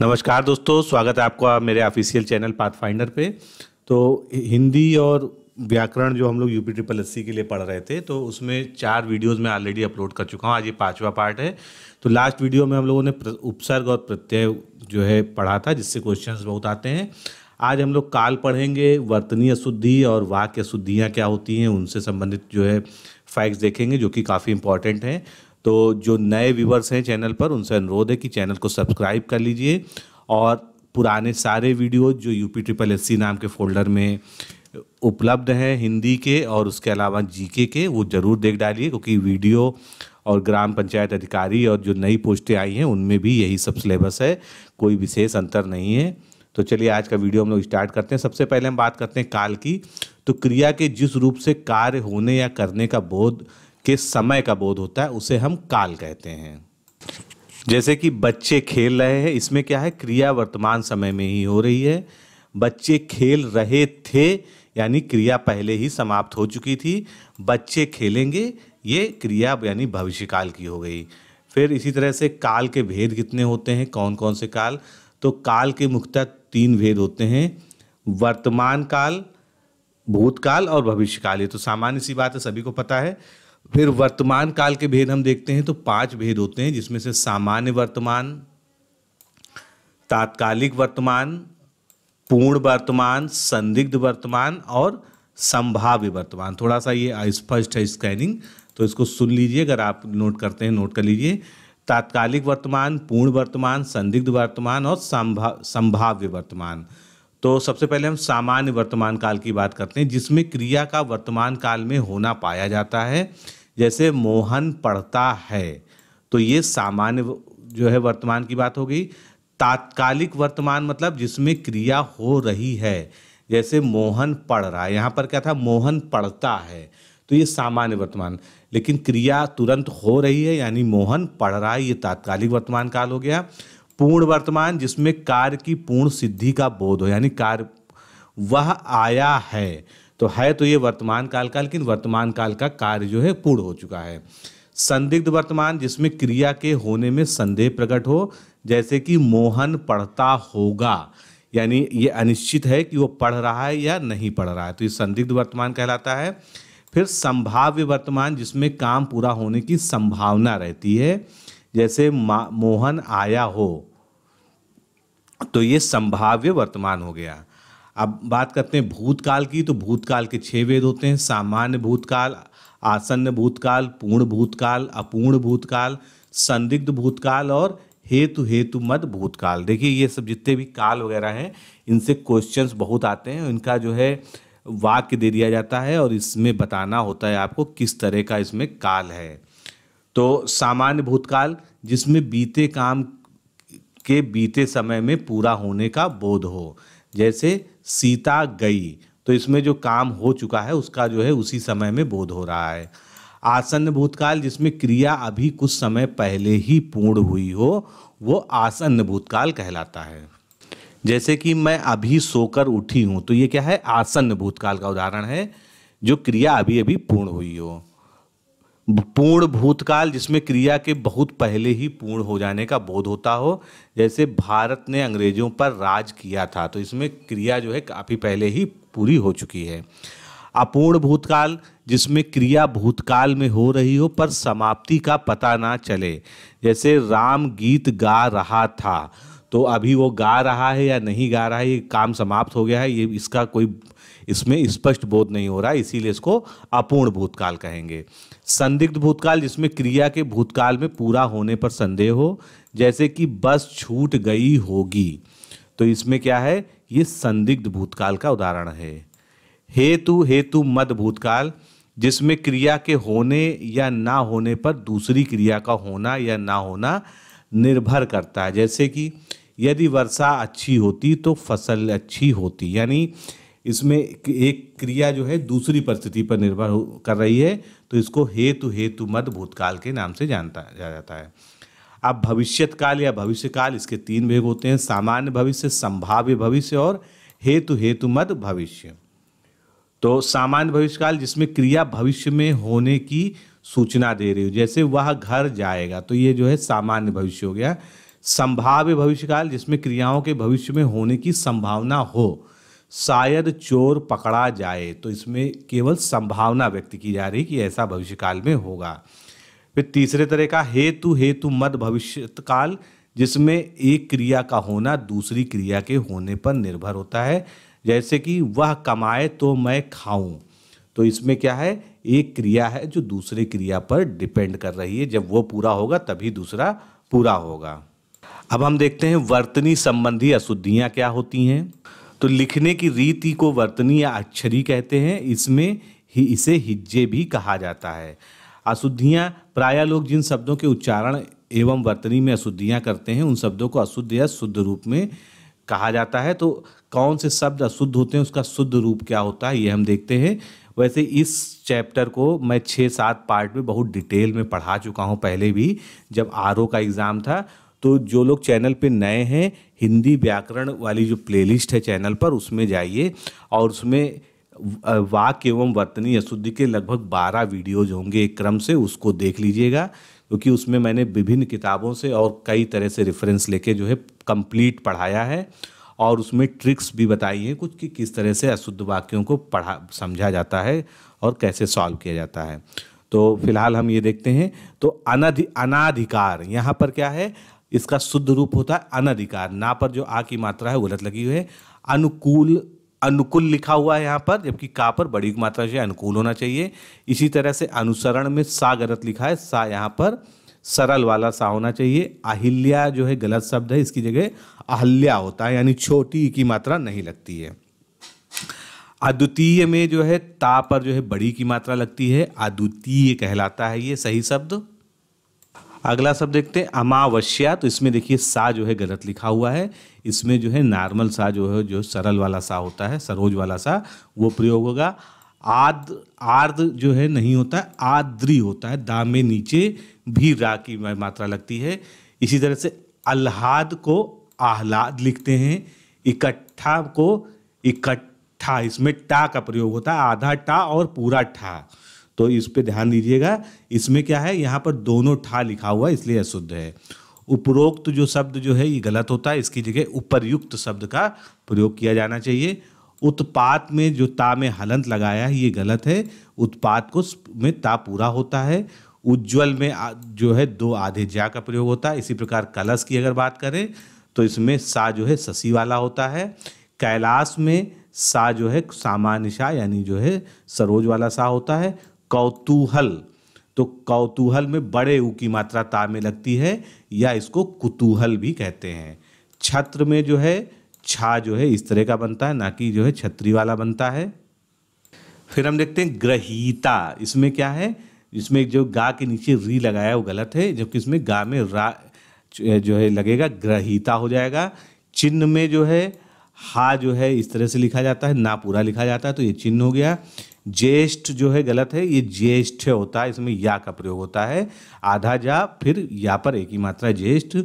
नमस्कार दोस्तों स्वागत है आपका मेरे ऑफिशियल चैनल पाथफाइंडर पे तो हिंदी और व्याकरण जो हम लोग यूपी ट्रिपल एस के लिए पढ़ रहे थे तो उसमें चार वीडियोस में ऑलरेडी अपलोड कर चुका हूँ आज ये पांचवा पार्ट है तो लास्ट वीडियो में हम लोगों ने उपसर्ग और प्रत्यय जो है पढ़ा था जिससे क्वेश्चन बहुत आते हैं आज हम लोग काल पढ़ेंगे वर्तनीय शुद्धि और वाक्य शुद्धियाँ क्या होती हैं उनसे संबंधित जो है फैक्ट्स देखेंगे जो कि काफ़ी इंपॉर्टेंट हैं तो जो नए व्यूवर्स हैं चैनल पर उनसे अनुरोध है कि चैनल को सब्सक्राइब कर लीजिए और पुराने सारे वीडियो जो U P triple S C नाम के फोल्डर में उपलब्ध हैं हिंदी के और उसके अलावा जीके के वो ज़रूर देख डालिए क्योंकि वीडियो और ग्राम पंचायत अधिकारी और जो नई पोस्टें आई हैं उनमें भी यही सब सिलेबस है कोई विशेष अंतर नहीं है तो चलिए आज का वीडियो हम लोग स्टार्ट करते हैं सबसे पहले हम बात करते हैं काल की तो क्रिया के जिस रूप से कार्य होने या करने का बोध के समय का बोध होता है उसे हम काल कहते हैं जैसे कि बच्चे खेल रहे हैं इसमें क्या है क्रिया वर्तमान समय में ही हो रही है बच्चे खेल रहे थे यानी क्रिया पहले ही समाप्त हो चुकी थी बच्चे खेलेंगे ये क्रिया यानी भविष्यकाल की हो गई फिर इसी तरह से काल के भेद कितने होते हैं कौन कौन से काल तो काल के मुख्यतः तीन भेद होते हैं वर्तमान काल भूतकाल और भविष्यकाल ये तो सामान्य सी बात है सभी को पता है फिर वर्तमान काल के भेद हम देखते हैं तो पांच भेद होते हैं जिसमें से सामान्य वर्तमान तात्कालिक वर्तमान पूर्ण वर्तमान संदिग्ध वर्तमान और संभाव्य वर्तमान थोड़ा सा ये स्पष्ट है स्कैनिंग तो इसको सुन लीजिए अगर आप नोट करते हैं नोट कर लीजिए तात्कालिक वर्तमान पूर्ण वर्तमान संदिग्ध वर्तमान और संभा संभाव्य वर्तमान तो सबसे पहले हम सामान्य वर्तमान काल की बात करते हैं जिसमें क्रिया का वर्तमान काल में होना पाया जाता है जैसे मोहन पढ़ता है तो ये सामान्य जो है वर्तमान की बात हो गई तात्कालिक वर्तमान मतलब जिसमें क्रिया हो रही है जैसे मोहन पढ़ रहा है यहाँ पर क्या था मोहन पढ़ता है तो ये सामान्य वर्तमान लेकिन क्रिया तुरंत हो रही है यानी मोहन पढ़ रहा है ये तात्कालिक वर्तमान काल हो गया पूर्ण वर्तमान जिसमें कार्य की पूर्ण सिद्धि का बोध हो यानी कार्य वह आया है तो है तो ये वर्तमान काल का लेकिन वर्तमान काल का कार्य जो है पूर्ण हो चुका है संदिग्ध वर्तमान जिसमें क्रिया के होने में संदेह प्रकट हो जैसे कि मोहन पढ़ता होगा यानी ये अनिश्चित है कि वो पढ़ रहा है या नहीं पढ़ रहा है तो ये संदिग्ध वर्तमान कहलाता है फिर संभाव्य वर्तमान जिसमें काम पूरा होने की संभावना रहती है जैसे मोहन आया हो तो ये संभाव्य वर्तमान हो गया अब बात करते हैं भूतकाल की तो भूतकाल के छः वेद होते हैं सामान्य भूतकाल आसन्न भूतकाल पूर्ण भूतकाल अपूर्ण भूतकाल संदिग्ध भूतकाल और हेतु हेतु मद भूतकाल देखिए ये सब जितने भी काल वगैरह हैं इनसे क्वेश्चंस बहुत आते हैं इनका जो है वाक्य दे दिया जाता है और इसमें बताना होता है आपको किस तरह का इसमें काल है तो सामान्य भूतकाल जिसमें बीते काम के बीते समय में पूरा होने का बोध हो जैसे सीता गई तो इसमें जो काम हो चुका है उसका जो है उसी समय में बोध हो रहा है आसन्न भूतकाल जिसमें क्रिया अभी कुछ समय पहले ही पूर्ण हुई हो वो आसन्न भूतकाल कहलाता है जैसे कि मैं अभी सोकर उठी हूँ तो ये क्या है आसन्न भूतकाल का उदाहरण है जो क्रिया अभी अभी पूर्ण हुई हो पूर्ण भूतकाल जिसमें क्रिया के बहुत पहले ही पूर्ण हो जाने का बोध होता हो जैसे भारत ने अंग्रेजों पर राज किया था तो इसमें क्रिया जो है काफ़ी पहले ही पूरी हो चुकी है अपूर्ण भूतकाल जिसमें क्रिया भूतकाल में हो रही हो पर समाप्ति का पता ना चले जैसे राम गीत गा रहा था तो अभी वो गा रहा है या नहीं गा रहा है ये काम समाप्त हो गया है ये इसका कोई इसमें स्पष्ट बोध नहीं हो रहा है इसीलिए इसको अपूर्ण भूतकाल कहेंगे संदिग्ध भूतकाल जिसमें क्रिया के भूतकाल में पूरा होने पर संदेह हो जैसे कि बस छूट गई होगी तो इसमें क्या है ये संदिग्ध भूतकाल का उदाहरण है हेतु हेतु मद भूतकाल जिसमें क्रिया के होने या ना होने पर दूसरी क्रिया का होना या ना होना निर्भर करता है जैसे कि यदि वर्षा अच्छी होती तो फसल अच्छी होती यानी इसमें एक क्रिया जो है दूसरी परिस्थिति पर निर्भर कर रही है तो इसको हेतु हेतु मद भूतकाल के नाम से जानता जा जाता है अब भविष्यकाल या भविष्यकाल इसके तीन भेद होते हैं सामान्य भविष्य संभाव्य भविष्य और हेतु हेतु मद भविष्य तो सामान्य भविष्यकाल जिसमें क्रिया भविष्य में होने की सूचना दे रही हो जैसे वह घर जाएगा तो ये जो है सामान्य भविष्य हो गया संभाव्य भविष्यकाल जिसमें क्रियाओं के भविष्य में होने की संभावना हो शायद चोर पकड़ा जाए तो इसमें केवल संभावना व्यक्त की जा रही कि ऐसा भविष्यकाल में होगा फिर तीसरे तरह का हेतु हेतु मत भविष्यकाल जिसमें एक क्रिया का होना दूसरी क्रिया के होने पर निर्भर होता है जैसे कि वह कमाए तो मैं खाऊं तो इसमें क्या है एक क्रिया है जो दूसरे क्रिया पर डिपेंड कर रही है जब वो पूरा होगा तभी दूसरा पूरा होगा अब हम देखते हैं वर्तनी संबंधी अशुद्धियाँ क्या होती हैं तो लिखने की रीति को वर्तनी या अक्षरी कहते हैं इसमें ही इसे हिज्जे भी कहा जाता है अशुद्धियाँ प्राय लोग जिन शब्दों के उच्चारण एवं वर्तनी में अशुद्धियाँ करते हैं उन शब्दों को अशुद्ध या शुद्ध रूप में कहा जाता है तो कौन से शब्द अशुद्ध होते हैं उसका शुद्ध रूप क्या होता है ये हम देखते हैं वैसे इस चैप्टर को मैं छः सात पार्ट में बहुत डिटेल में पढ़ा चुका हूँ पहले भी जब आर का एग्ज़ाम था तो जो लोग चैनल पे नए हैं हिंदी व्याकरण वाली जो प्लेलिस्ट है चैनल पर उसमें जाइए और उसमें वाक एवं वर्तनी अशुद्धि के लगभग बारह वीडियोज होंगे एक क्रम से उसको देख लीजिएगा क्योंकि उसमें मैंने विभिन्न किताबों से और कई तरह से रेफरेंस लेके जो है कंप्लीट पढ़ाया है और उसमें ट्रिक्स भी बताई हैं कुछ कि किस तरह से अशुद्ध वाक्यों को पढ़ा समझा जाता है और कैसे सॉल्व किया जाता है तो फिलहाल हम ये देखते हैं तो अनाधि अनाधिकार यहाँ पर क्या है इसका शुद्ध रूप होता है अनधिकार ना पर जो आ की मात्रा है गलत लगी हुई है अनुकूल अनुकूल लिखा हुआ है यहाँ पर जबकि का पर बड़ी मात्रा से अनुकूल होना चाहिए इसी तरह से अनुसरण में सा गलत लिखा है सा यहाँ पर सरल वाला सा होना चाहिए अहिल्या जो है गलत शब्द है इसकी जगह अहल्या होता है यानी छोटी की मात्रा नहीं लगती है अद्वितीय में जो है ता पर जो है बड़ी की मात्रा लगती है अद्वितीय कहलाता है ये सही शब्द अगला सब देखते हैं अमावस्या तो इसमें देखिए सा जो है गलत लिखा हुआ है इसमें जो है नॉर्मल सा जो है जो सरल वाला सा होता है सरोज वाला सा वो प्रयोग होगा आद आर्द जो है नहीं होता है आद्री होता है दा में नीचे भी रा की मात्रा लगती है इसी तरह से अल्हाद को आह्लाद लिखते हैं इकट्ठा को इकट्ठा इसमें टा का प्रयोग होता है आधा टा और पूरा ठा तो इस पर ध्यान दीजिएगा इसमें क्या है यहाँ पर दोनों ठा लिखा हुआ इसलिए अशुद्ध है उपरोक्त जो शब्द जो है ये गलत होता है इसकी जगह उपरयुक्त शब्द का प्रयोग किया जाना चाहिए उत्पात में जो ता में हलंत लगाया है ये गलत है उत्पात को में ता पूरा होता है उज्ज्वल में जो है दो आधे जा का प्रयोग होता है इसी प्रकार कलश की अगर बात करें तो इसमें सा जो है शशि वाला होता है कैलाश में सा जो है सामान्य सा यानी जो है सरोज वाला सा होता है कौतूहल तो कौतूहल में बड़े ऊ की मात्रा ता में लगती है या इसको कुतूहल भी कहते हैं छत्र में जो है छा जो है इस तरह का बनता है ना कि जो है छत्री वाला बनता है फिर हम देखते हैं ग्रहीता इसमें क्या है इसमें जो गा के नीचे री लगाया वो गलत है जबकि इसमें गा में रा जो है लगेगा ग्रहीता हो जाएगा चिन्ह में जो है हा जो है इस तरह से लिखा जाता है ना पूरा लिखा जाता है तो ये चिन्ह हो गया ज्येष्ठ जो है गलत है ये ज्येष्ठ होता है इसमें या का प्रयोग होता है आधा जा फिर या पर एक ही मात्रा ज्येष्ठ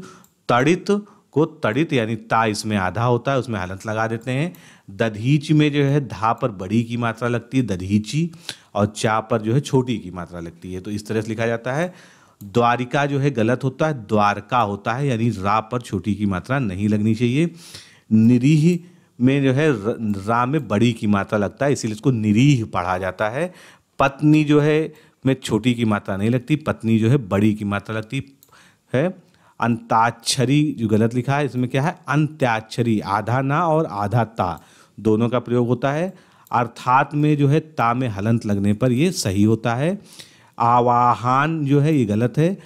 तड़ित को तड़ित यानी ता इसमें आधा होता है उसमें हालत लगा देते हैं दधीच में जो है धा पर बड़ी की मात्रा लगती है दधीची और चा पर जो है छोटी की मात्रा लगती है तो इस तरह से लिखा जाता है द्वारिका जो है गलत होता है द्वारका होता है यानी रा पर छोटी की मात्रा नहीं लगनी चाहिए निरीह में जो है रा में बड़ी की मात्रा लगता है इसीलिए इसको निरीह पढ़ा जाता है पत्नी जो है में छोटी की मात्रा नहीं लगती पत्नी जो है बड़ी की मात्रा लगती है अंताक्षरी जो गलत लिखा है इसमें क्या है अंत्याक्षरी आधा ना और आधा ता दोनों का प्रयोग होता है अर्थात में जो है ता में हलंत लगने पर ये सही होता है आवाहन जो है ये गलत है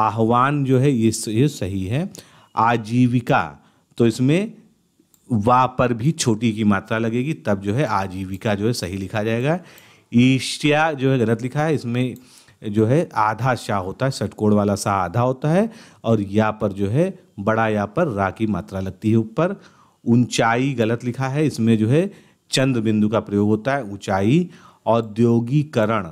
आह्वान जो है ये ये सही है आजीविका तो इसमें वा पर भी छोटी की मात्रा लगेगी तब जो है आजीविका जो है सही लिखा जाएगा ईष्या जो है गलत लिखा है इसमें जो है आधा शाह होता है षटकोण वाला सा आधा होता है और या पर जो है बड़ा या पर रा की मात्रा लगती है ऊपर ऊंचाई गलत लिखा है इसमें जो है चंद्र बिंदु का प्रयोग होता है ऊंचाई औद्योगिकरण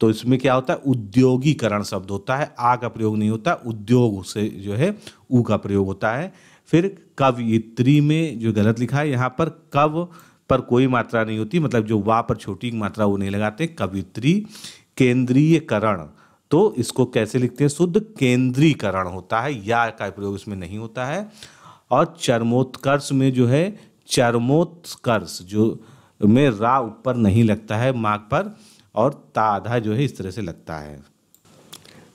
तो इसमें क्या होता है उद्योगीकरण शब्द होता है आ का प्रयोग नहीं होता उद्योग से जो है ऊ का प्रयोग होता है फिर कवयित्री में जो गलत लिखा है यहाँ पर कव पर कोई मात्रा नहीं होती मतलब जो वा पर छोटी मात्रा वो नहीं लगाते कवित्री केंद्रीयकरण तो इसको कैसे लिखते हैं शुद्ध केंद्रीकरण होता है या का प्रयोग इसमें नहीं होता है और चर्मोत्कर्ष में जो है चर्मोत्कर्ष जो में रा ऊपर नहीं लगता है माघ पर और ताधा जो है इस तरह से लगता है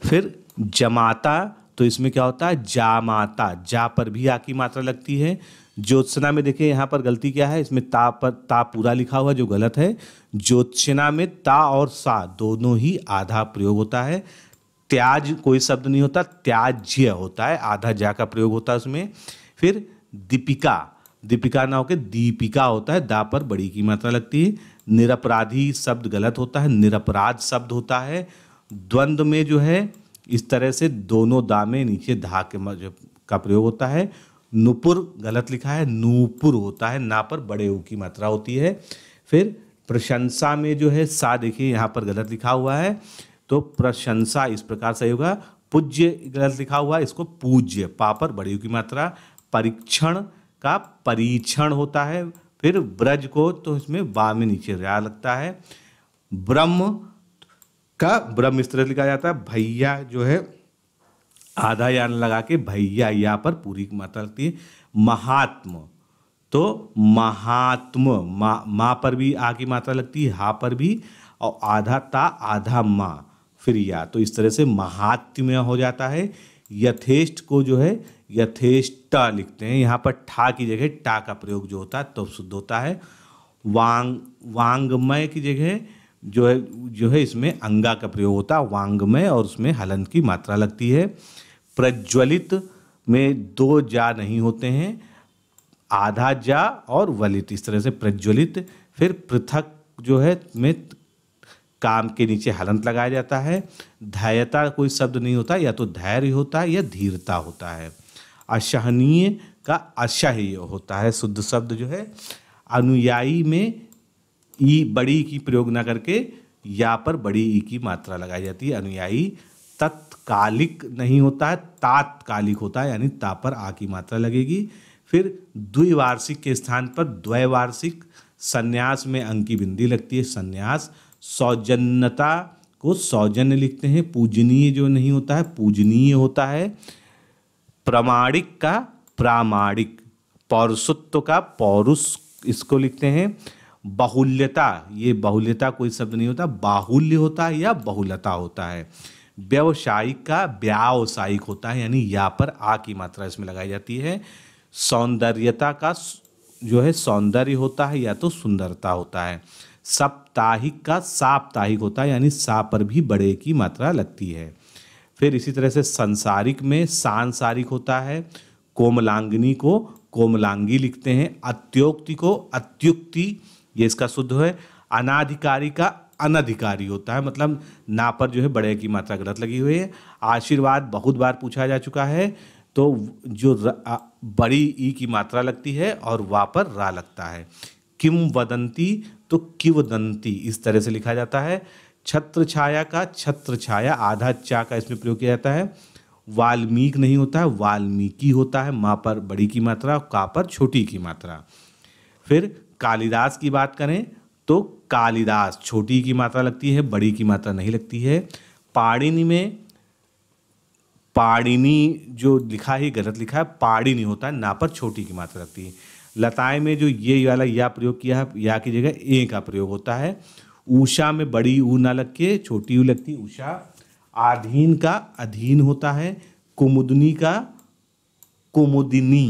फिर जमाता तो इसमें क्या होता है जा माता जा पर भी आ की मात्रा लगती है ज्योत्सना में देखिए यहाँ पर गलती क्या है इसमें ता पर ता पूरा लिखा हुआ जो गलत है ज्योत्सना में ता और सा दोनों ही आधा प्रयोग होता है त्याज कोई शब्द नहीं होता त्याज्य होता है आधा जा का प्रयोग होता है उसमें फिर दीपिका दीपिका ना होकर दीपिका होता है दा पर बड़ी की मात्रा लगती है निरपराधी शब्द गलत होता है निरपराध शब्द होता है द्वंद्व में जो है इस तरह से दोनों दामे नीचे धा के का प्रयोग होता है नुपुर गलत लिखा है नूपुर होता है ना पर बड़े ऊ की मात्रा होती है फिर प्रशंसा में जो है सा देखिए यहाँ पर गलत लिखा हुआ है तो प्रशंसा इस प्रकार सही होगा पूज्य गलत लिखा हुआ है इसको पूज्य पापर बड़े की मात्रा परीक्षण का परीक्षण होता है फिर ब्रज को तो इसमें वा में नीचे रा लगता है ब्रह्म का ब्रह्म इस तरह लिखा जाता है भैया जो है आधा यान लगा के भैया या पर पूरी मात्रा लगती है महात्म तो महात्म मा माँ पर भी आ की मात्रा लगती है हा पर भी और आधा ता आधा माँ फिर या तो इस तरह से महात्म्य हो जाता है यथेष्ट को जो है यथेष्ट लिखते हैं यहाँ पर ठा की जगह टा का प्रयोग जो होता है तो शुद्ध होता है वांग वांगमय की जगह जो है जो है इसमें अंगा का प्रयोग होता है वांग में और उसमें हलन की मात्रा लगती है प्रज्वलित में दो जा नहीं होते हैं आधा जा और वलित इस तरह से प्रज्वलित फिर पृथक जो है में काम के नीचे हलंत लगाया जाता है धैर्यता कोई शब्द नहीं होता या तो धैर्य होता है या धीरता होता है असहनीय का असह्य होता है शुद्ध शब्द जो है अनुयायी में ई बड़ी की प्रयोग ना करके या पर बड़ी ई की मात्रा लगाई जाती है अनुयायी तत्कालिक नहीं होता है तात्कालिक होता है यानी ता पर आ की मात्रा लगेगी फिर द्विवार्षिक के स्थान पर द्वैवार्षिक संन्यास में अंक की बिंदी लगती है संन्यास सौजन्यता को सौजन्य लिखते हैं पूजनीय जो नहीं होता है पूजनीय होता है प्रामाणिक का प्रामाणिक पौरुषत्व का पौरुष इसको लिखते हैं बाहुल्यता ये बाहुल्यता कोई शब्द नहीं होता बाहुल्य होता है या बहुलता होता है व्यवसायिक का व्यावसायिक होता है यानी या पर आ की मात्रा इसमें लगाई जाती है सौंदर्यता का जो है सौंदर्य होता है या तो सुंदरता होता है साप्ताहिक का साप्ताहिक होता है यानी सा पर भी बड़े की मात्रा लगती है फिर इसी तरह से संसारिक में सांसारिक होता है कोमलांगनी को कोमलांगी लिखते हैं अत्योक्ति को अत्युक्ति ये इसका शुद्ध है अनाधिकारी का अनधिकारी होता है मतलब ना पर जो है बड़े की मात्रा गलत लगी हुई है आशीर्वाद बहुत बार पूछा जा चुका है तो जो बड़ी ई की मात्रा लगती है और वा पर रा लगता है किम वदंती तो किवदंती इस तरह से लिखा जाता है छत्र छाया का छत्र छाया आधा चा का इसमें प्रयोग किया जाता है वाल्मीक नहीं होता है वाल्मीकि होता है माँ पर बड़ी की मात्रा और का पर छोटी की मात्रा फिर कालिदास की बात करें तो कालिदास छोटी की मात्रा लगती है बड़ी की मात्रा नहीं लगती है पाड़िनी में पाड़िनी जो लिखा है गलत लिखा है पाड़िनी होता है ना पर छोटी की मात्रा लगती है लताएं में जो ये वाला या प्रयोग किया है या की जगह ए का प्रयोग होता है ऊषा में बड़ी ऊ ना लग के छोटी ऊ लगती ऊषा आधीन का अधीन होता है कुमुदनी का कुमुदिनी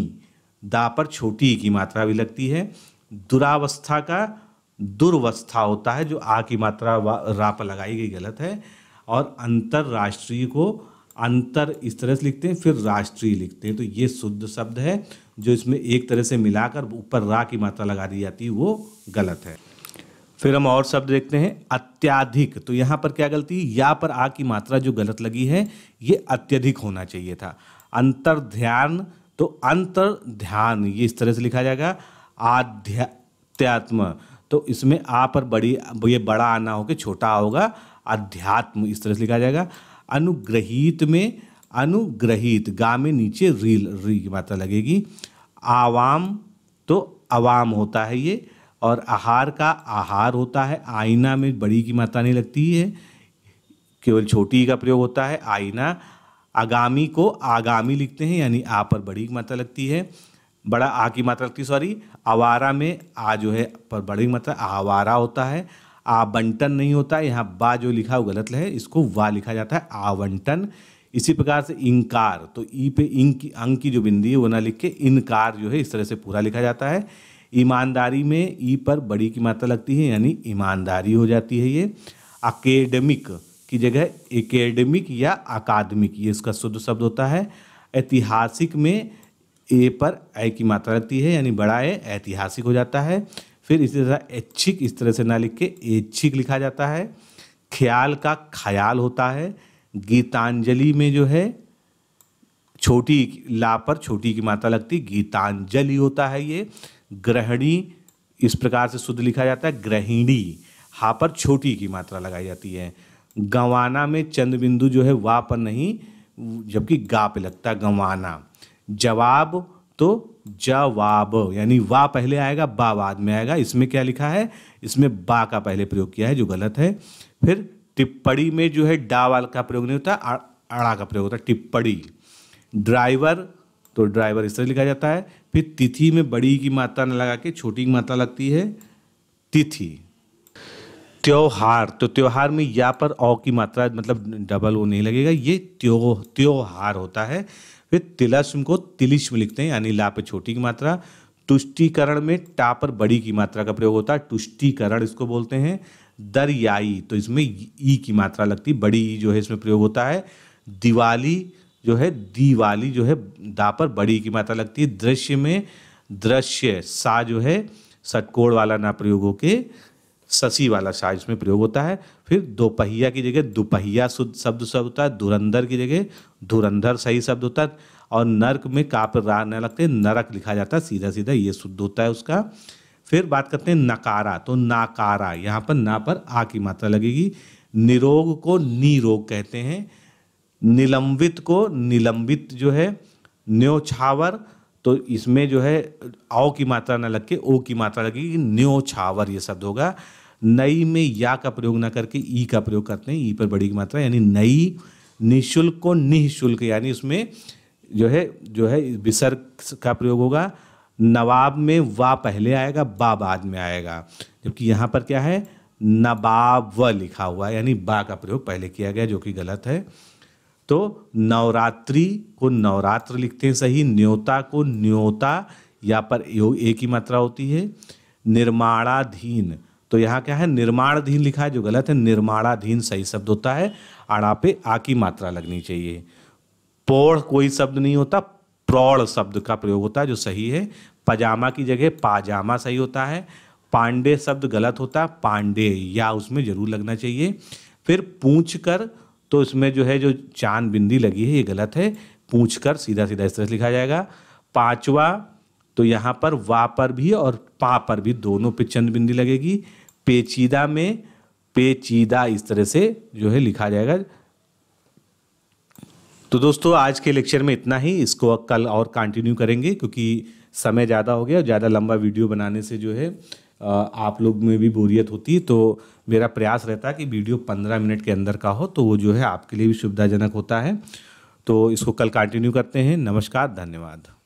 दा पर छोटी की मात्रा भी लगती है दुरावस्था का दुर्वस्था होता है जो आ की मात्रा रा पर लगाई गई गलत है और अंतर्राष्ट्रीय को अंतर इस तरह से लिखते हैं फिर राष्ट्रीय लिखते हैं तो ये शुद्ध शब्द है जो इसमें एक तरह से मिलाकर ऊपर रा की मात्रा लगा दी जाती है वो गलत है फिर हम और शब्द देखते हैं अत्याधिक तो यहाँ पर क्या गलती है या पर आ की मात्रा जो गलत लगी है ये अत्यधिक होना चाहिए था अंतर ध्यान तो अंतर ध्यान ये इस तरह से लिखा जाएगा आध्यात्म तो इसमें आ पर बड़ी ये बड़ा आना होकर छोटा होगा अध्यात्म इस तरह से लिखा जाएगा अनुग्रहित में अनुग्रहित गा में नीचे रील री की मात्रा लगेगी आवाम तो आवाम होता है ये और आहार का आहार होता है आईना में बड़ी की मात्रा नहीं लगती है केवल छोटी का प्रयोग होता है आईना आगामी को आगामी लिखते हैं यानी आ पर बड़ी मात्रा लगती है बड़ा आ की मात्रा लगती है सॉरी आवारा में आ जो है पर बड़ी मात्रा आवारा होता है आबंटन नहीं होता है यहाँ बा जो लिखा वो गलत है इसको वा लिखा जाता है आवंटन इसी प्रकार से इंकार तो ई पे इंक की अंग की जो बिंदी है वो ना लिख के इनकार जो है इस तरह से पूरा लिखा जाता है ईमानदारी में ई पर बड़ी की मात्रा लगती है यानी ईमानदारी हो जाती है ये अकेडमिक की जगह एकेडमिक या अकादमिक ये इसका शुद्ध शब्द होता है ऐतिहासिक में ए पर ए की मात्रा रहती है यानी बड़ा ए ऐतिहासिक हो जाता है फिर इसी तरह ऐच्छिक इस तरह से ना लिख के ऐच्छिक लिखा जाता है ख्याल का ख्याल होता है गीतांजलि में जो है छोटी ला पर छोटी की मात्रा लगती गीतांजलि होता है ये ग्रहणी इस प्रकार से शुद्ध लिखा जाता है ग्रहिणी हा पर छोटी की मात्रा लगाई जाती है गंवाना में चंद्रबिंदु बिंदु जो है वा पर नहीं जबकि गा पे लगता गंवाना जवाब तो जवाब यानी वा पहले आएगा बा बाद में आएगा इसमें क्या लिखा है इसमें बा का पहले प्रयोग किया है जो गलत है फिर टिप्पणी में जो है डा वाल का प्रयोग नहीं होता अड़ा का प्रयोग होता है टिप्पणी ड्राइवर तो ड्राइवर इस तरह लिखा जाता है फिर तिथि में बड़ी की मात्रा न लगा के छोटी की मात्रा लगती है तिथि त्योहार तो त्योहार में या पर औ की मात्रा मतलब डबल वो नहीं लगेगा ये त्यो त्योहार होता है फिर तिलस्म को तिलिश्म लिखते हैं यानी ला पे छोटी की मात्रा तुष्टिकरण में टा पर बड़ी की मात्रा का प्रयोग होता है तुष्टिकरण इसको बोलते हैं दरियाई तो इसमें ई की मात्रा लगती बड़ी ई जो है इसमें प्रयोग होता है दिवाली जो है दीवाली जो है दा पर बड़ी की मात्रा लगती है दृश्य में दृश्य सा जो है सटकोड़ वाला ना प्रयोग के ससी वाला शाह इसमें प्रयोग होता है फिर दोपहिया की जगह दुपहिया शब्द शब्द होता है धुरंधर की जगह धुरंधर सही शब्द होता है और नरक में काप रा न लगते नरक लिखा जाता है सीधा सीधा ये शुद्ध होता है उसका फिर बात करते हैं नकारा तो नाकारा यहाँ पर ना पर आ की मात्रा लगेगी निरोग को निरोग कहते हैं निलंबित को निलंबित जो है न्योछावर तो इसमें जो है आओ की मात्रा ना लग के ओ की मात्रा लगेगी न्यो छावर ये शब्द होगा नई में या का प्रयोग ना करके ई का प्रयोग करते हैं ई पर बड़ी की मात्रा यानी नई निःशुल्क को निःशुल्क यानी उसमें जो है जो है विसर्ग का प्रयोग होगा नवाब में वा पहले आएगा बा बाद में आएगा जबकि यहाँ पर क्या है नबाब व लिखा हुआ है यानी बा का प्रयोग पहले किया गया जो कि गलत है तो नवरात्रि को नवरात्र लिखते हैं सही न्योता को न्योता या पर एक ही मात्रा होती है निर्माणाधीन तो यहाँ क्या है निर्माणाधीन लिखा है जो गलत है निर्माणाधीन सही शब्द होता है आड़ा पे आ की मात्रा लगनी चाहिए पौढ़ कोई शब्द नहीं होता प्रौढ़ शब्द का प्रयोग होता है जो सही है पजामा की जगह पाजामा सही होता है पांडे शब्द गलत होता है पांडे या उसमें जरूर लगना चाहिए फिर पूछ कर तो इसमें जो है जो चांद बिंदी लगी है ये गलत है पूछ कर सीधा सीधा इस तरह से लिखा जाएगा पांचवा तो यहाँ पर वा पर भी और पा पर भी दोनों पे चंद बिंदी लगेगी पेचीदा में पेचीदा इस तरह से जो है लिखा जाएगा तो दोस्तों आज के लेक्चर में इतना ही इसको कल और कंटिन्यू करेंगे क्योंकि समय ज़्यादा हो गया और ज़्यादा लंबा वीडियो बनाने से जो है आप लोग में भी बोरियत होती है तो मेरा प्रयास रहता है कि वीडियो पंद्रह मिनट के अंदर का हो तो वो जो है आपके लिए भी सुविधाजनक होता है तो इसको कल कंटिन्यू करते हैं नमस्कार धन्यवाद